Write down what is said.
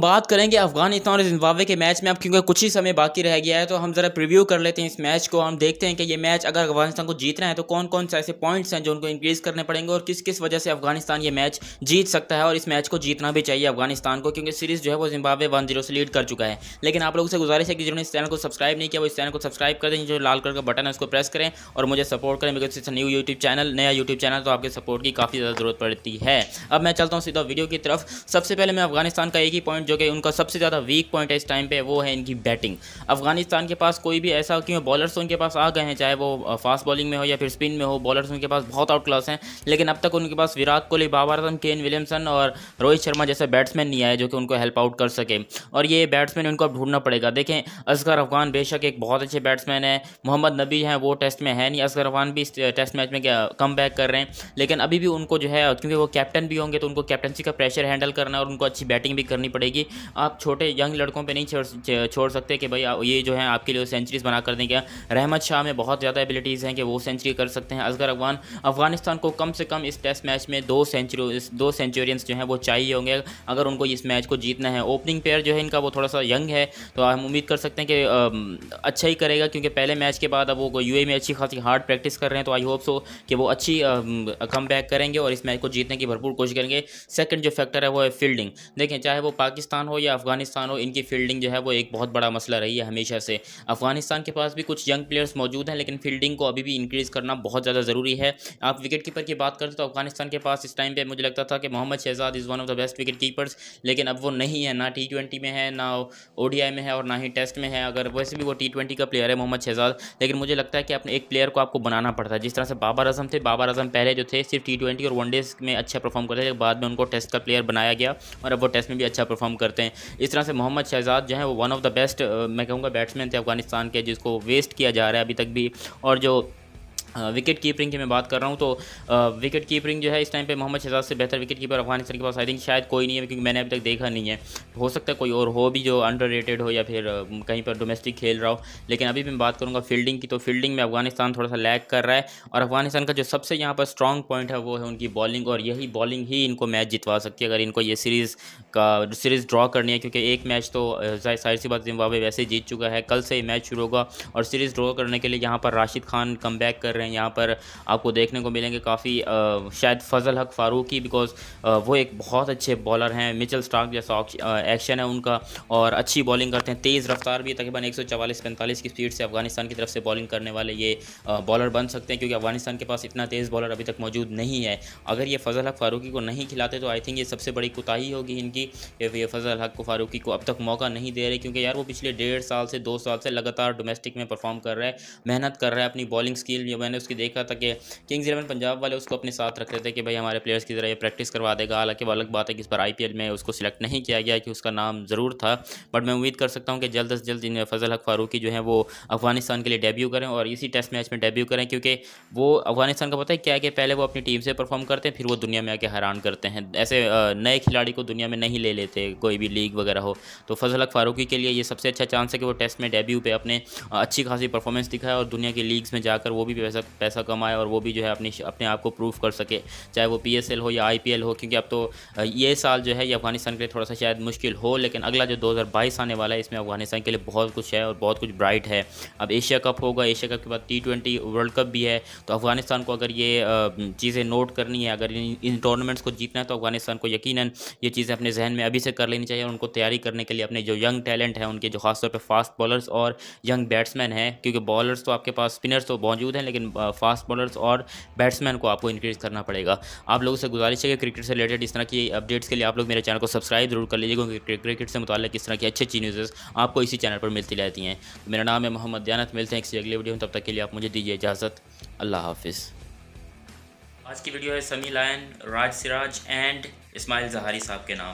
बात करेंगे अफगानिस्तान और जिम्बावे के मैच में अब क्योंकि कुछ ही समय बाकी रह गया है तो हम ज़रा प्रीव्यू कर लेते हैं इस मैच को हम देखते हैं कि ये मैच अगर अफगानिस्तान को जीतना है तो कौन कौन से ऐसे पॉइंट्स हैं जो उनको इंक्रीज़ करने पड़ेंगे और किस किस वजह से अफगानिस्तान ये मैच जीत सकता है और इस मैच को जीतना भी चाहिए अफगानिस्तान को क्योंकि सीरीज़ जो है वो जिम्बावे वन जीरो से लीड कर चुका है लेकिन आप लोगों से गुजारिश है कि जिन्होंने इस चैनल को सब्सक्राइब नहीं किया वो इस चैनल को सब्सक्राइब कर दें जो लाल कलर का बटन है उसको प्रेस करें और मुझे सपोर्ट करें बिकॉज इस न्यू यूट्यूब चैनल नया यूट्यूब चैनल तो आपके सपोर्ट की काफ़ी ज़्यादा जरूरत पड़ती है अब मैं चलता हूँ सीधा वीडियो की तरफ सबसे पहले मैं अफगानिस्तान का एक ही पॉइंट जो कि उनका सबसे ज़्यादा वीक पॉइंट है इस टाइम पे वो है इनकी बैटिंग अफगानिस्तान के पास कोई भी ऐसा क्यों बॉलर्स उनके पास आ गए हैं चाहे वो फास्ट बॉलिंग में हो या फिर स्पिन में हो बॉलर्स उनके पास बहुत आउट क्लास हैं लेकिन अब तक उनके पास विराट कोहली बाबर आजम केन विलियमसन और रोहित शर्मा जैसे बैट्समैन नहीं आए जो कि उनको हेल्प आउट कर सके और ये बैट्समैन उनको अब ढूंढना पड़ेगा देखें असगर अफगान बेशक एक बहुत अच्छे बैट्समैन है मोहम्मद नबी हैं वो टेस्ट में है नहीं असगर अफगान भी टेस्ट मैच में कम बैक कर रहे हैं लेकिन अभी भी उनको जो है क्योंकि वो कैप्टन भी होंगे तो उनको कैप्टनसी का प्रेशर हैंडल करना और उनको अच्छी बैटिंग भी करनी पड़ेगी कि आप छोटे यंग लड़कों पर नहीं छोड़ छोड़ सकते कि भाई ये जो है आपके लिए सेंचुरीज बना कर देंगे रहमत शाह में बहुत ज़्यादा एबिलिटीज़ हैं कि वो सेंचुरी कर सकते हैं असगर अफगान अफगानिस्तान को कम से कम इस टेस्ट मैच में दो सेंचुरी दो सेंचुरियंस जो हैं वो चाहिए होंगे अगर उनको इस मैच को जीतना है ओपनिंग प्लेयर जो है इनका वो थोड़ा सा यंग है तो हम उम्मीद कर सकते हैं कि अच्छा ही करेगा क्योंकि पहले मैच के बाद अब वो यू में अच्छी खासी हार्ड प्रैक्टिस कर रहे हैं तो आई होप सो कि वो अच्छी कम करेंगे और इस मैच को जीतने की भरपूर कोशिश करेंगे सेकेंड जो फैक्टर है वो है फील्डिंग देखें चाहे वो पाकिस्तान पाकिस्तान हो या अफगानिस्तान हो इनकी फील्डिंग जो है वो एक बहुत बड़ा मसला रही है हमेशा से अफगानिस्तान के पास भी कुछ यंग प्लेयर्स मौजूद हैं लेकिन फील्डिंग को अभी भी इंक्रीज़ करना बहुत ज़्यादा ज़रूरी है आप विकेट कीपर की बात करते तो अफगानिस्तान के पास इस टाइम पर मुझे लगता था कि Mohammad Shahzad is one of the best wicket keepers लेकिन अब वो नहीं है ना टी में है ना ओ में है और ना ही टेस्ट में है अगर वैसे भी वो टी का प्लेयर है मोहम्मद शहजाद लेकिन मुझे लगता है कि अपने एक प्लेयर को आपको बनाना पड़ता है जिस तरह से बाबर अजम थे बाबर अजम पहले जो थे सिर्फ टी और वनडेज में अच्छा परफॉर्म करते थे बाद में उनको टेस्ट का प्लेयर बनाया गया और अब वो टेस्ट में भी अच्छा परफॉर्म परफॉर्म करते हैं इस तरह से मोहम्मद शहजाद जो है वो वन ऑफ द बेस्ट मैं कहूँगा बैट्समैन थे अफगानिस्तान के जिसको वेस्ट किया जा रहा है अभी तक भी और जो विकेट कीपरिंग की मैं बात कर रहा हूँ तो विकेट कीपरिंग जो है इस टाइम पे मोहम्मद शहजाद से बेहतर विकेट कीपर अफगानिस्तान के पास आई थिंक शायद कोई नहीं है क्योंकि मैंने अभी तक देखा नहीं है हो सकता है कोई और हो भी जो अंडर हो या फिर कहीं पर डोमेस्टिक खेल रहा हो लेकिन अभी मैं बात करूँगा फील्डिंग की तो फील्डिंग में अफगानिस्तान थोड़ा सा लैक कर रहा है और अफगानिस्तान का जो सबसे यहाँ पर स्ट्रॉन्ग पॉइंट है वो है उनकी बॉलिंग और यही बॉलिंग ही इनको मैच जितवा सकती है अगर इनको ये सीरीज़ का सीरीज़ ड्रॉ करनी है क्योंकि एक मैच तो साहिर सी बात जिम्बावे वैसे जीत चुका है कल से मैच शुरू होगा और सीरीज़ ड्रॉ करने के लिए यहाँ पर राशिद खान कम कर रहे हैं यहाँ पर आपको देखने को मिलेंगे काफ़ी शायद फजल हक फ़ारूकी बिकॉज वो एक बहुत अच्छे बॉलर हैं मिचल स्टार्क जैसा एक्शन है उनका और अच्छी बॉलिंग करते हैं तेज़ रफ्तार भी तकरीबन एक सौ की स्पीड से अफगानिस्तान की तरफ से बॉलिंग करने वाले ये बॉलर बन सकते हैं क्योंकि अफगानिस्तान के पास इतना तेज़ बॉलर अभी तक मौजूद नहीं है अगर ये फजल हक फ़ारूकी को नहीं खिलाते तो आई थिंक ये सबसे बड़ी कोताही होगी इनकी ये फजल हक फ़ारूकी को अब तक मौका नहीं दे रहे क्योंकि यार वो पिछले डेढ़ साल से दो साल से लगातार डोमेस्टिक में परफॉर्म कर रहा है मेहनत कर रहा है अपनी बॉलिंग स्किल मैंने उसकी देखा था कि किंग्स इलेवन पंजाब वाले उसको अपने साथ रख रहे थे कि भाई हमारे प्लेयर्स की ज़रा ये प्रैक्टिस करवा देगा हालांकि वो अलग बात है कि इस बार आई में उसको सिलेक्ट नहीं किया गया कि उसका नाम ज़रूर था बट मैं उम्मीद कर सकता हूँ कि जल्द अज जल्द इन फजल हक फारूकी जो है वो अफगानिस्तान के लिए डेब्यू करें और इसी टेस्ट मैच में डेब्यू करें क्योंकि वो अफगानिस्तान का पता है क्या कि पहले वो अपनी टीम से परफॉर्म करते हैं फिर वो दुनिया में आके हैरान करते हैं ऐसे नए खिलाड़ी को दुनिया में नहीं ले लेते कोई भी लीग वगैरह हो तो फजल हक फारूकी के लिए ये सबसे अच्छा चांस है कि वो टेस्ट में डेब्यू पे अपने अच्छी खासी परफॉर्मेंस दिखाए और दुनिया के लीग्स में जाकर वो भी वैसे से पैसा कमाए और वो भी जो है अपनी अपने आप को प्रूव कर सके चाहे वो पी हो या आई हो क्योंकि अब तो ये साल जो है ये अफगानिस्तान के लिए थोड़ा सा शायद मुश्किल हो लेकिन अगला जो 2022 आने वाला है इसमें अफगानिस्तान के लिए बहुत कुछ है और बहुत कुछ ब्राइट है अब एशिया कप होगा एशिया कप के बाद टी ट्वेंटी वर्ल्ड कप भी है तो अफगानिस्तान को अगर ये चीज़ें नोट करनी है अगर इन टूर्नामेंट्स को जीतना है तो अफगानिस्तान को यकीन ये चीज़ें अपने जहन में अभी से कर लेनी चाहिए और उनको तैयारी करने के लिए अपने जो यंग टैलेंट हैं उनके जो खासतौर पर फास्ट बॉलर्स और यंग बैट्समैन हैं क्योंकि बॉलर्स तो आपके पास स्पिनर्स तो मौजूद हैं लेकिन फास्ट बॉलर्स और बैट्समैन को आपको इंक्रीज करना पड़ेगा आप लोगों से गुजारिश है कि क्रिकेट से रिलेटेड इस तरह की अपडेट्स के लिए आप लोग मेरे चैनल को सब्सक्राइब जरूर कर लीजिए क्योंकि क्रिकेट से मुतल इस तरह की अच्छी अच्छी न्यूज़ आपको इसी चैनल पर मिलती रहती हैं मेरा नाम है मोहम्मद दयानत मिलते हैं किसी अगले वीडियो में तब तक के लिए आप मुझे दीजिए इजाज़त अल्लाह हाफिज़ आज की वीडियो है समी लायन राज सिराज एंड इस्माइल जहारी साहब के नाम